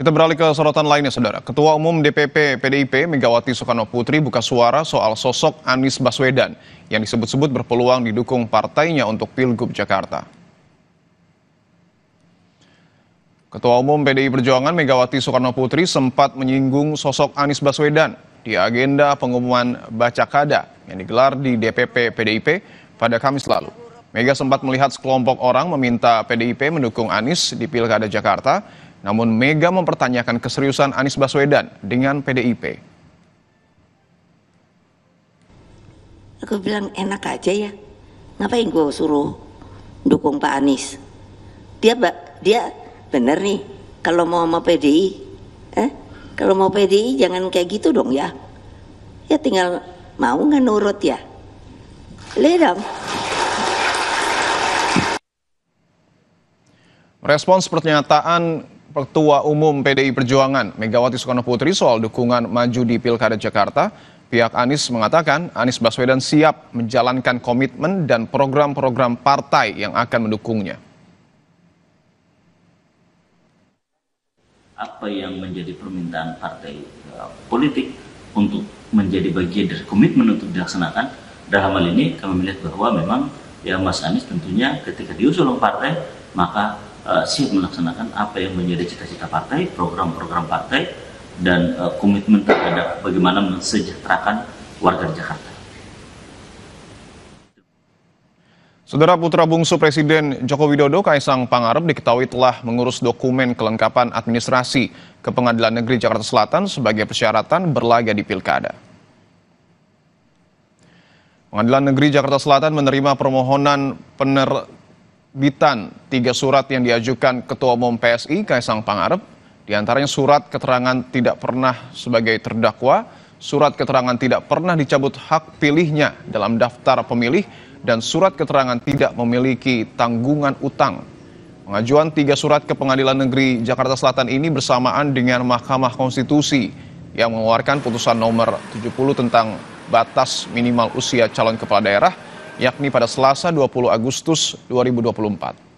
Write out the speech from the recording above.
Kita beralih ke sorotan lainnya, Saudara. Ketua Umum DPP PDIP Megawati Soekarno Putri buka suara soal sosok Anies Baswedan yang disebut-sebut berpeluang didukung partainya untuk Pilgub Jakarta. Ketua Umum PDI Perjuangan Megawati Soekarno Putri sempat menyinggung sosok Anies Baswedan di agenda pengumuman Baca Kada yang digelar di DPP PDIP pada Kamis lalu. Mega sempat melihat sekelompok orang meminta PDIP mendukung Anies di Pilkada Jakarta namun Mega mempertanyakan keseriusan Anies Baswedan dengan PDIP. Aku bilang enak aja ya, ngapain gue suruh dukung Pak Anies? Dia dia bener nih, kalau mau sama PDI, eh, kalau mau PDI jangan kayak gitu dong ya. Ya tinggal mau nggak nurut ya. Ledam. Respons pernyataan Ketua Umum PDI Perjuangan Megawati Soekarno Putri soal dukungan maju di Pilkada Jakarta, pihak Anies mengatakan Anies Baswedan siap menjalankan komitmen dan program-program partai yang akan mendukungnya. Apa yang menjadi permintaan partai eh, politik untuk menjadi bagian dari komitmen untuk dilaksanakan dalam hal ini kami melihat bahwa memang ya Mas Anies tentunya ketika diusung oleh partai maka uh, siap melaksanakan apa yang menjadi cita-cita partai, program-program partai, dan uh, komitmen terhadap bagaimana mensejahterakan warga Jakarta. Saudara putra bungsu Presiden Joko Widodo Kaisang Pangarep diketahui telah mengurus dokumen kelengkapan administrasi ke Pengadilan Negeri Jakarta Selatan sebagai persyaratan berlaga di Pilkada. Pengadilan Negeri Jakarta Selatan menerima permohonan pener bitan tiga surat yang diajukan Ketua Umum PSI Kaisang Pangarep, diantaranya surat keterangan tidak pernah sebagai terdakwa, surat keterangan tidak pernah dicabut hak pilihnya dalam daftar pemilih, dan surat keterangan tidak memiliki tanggungan utang. Pengajuan tiga surat ke Pengadilan Negeri Jakarta Selatan ini bersamaan dengan Mahkamah Konstitusi yang mengeluarkan putusan nomor 70 tentang batas minimal usia calon kepala daerah yakni pada Selasa 20 Agustus 2024.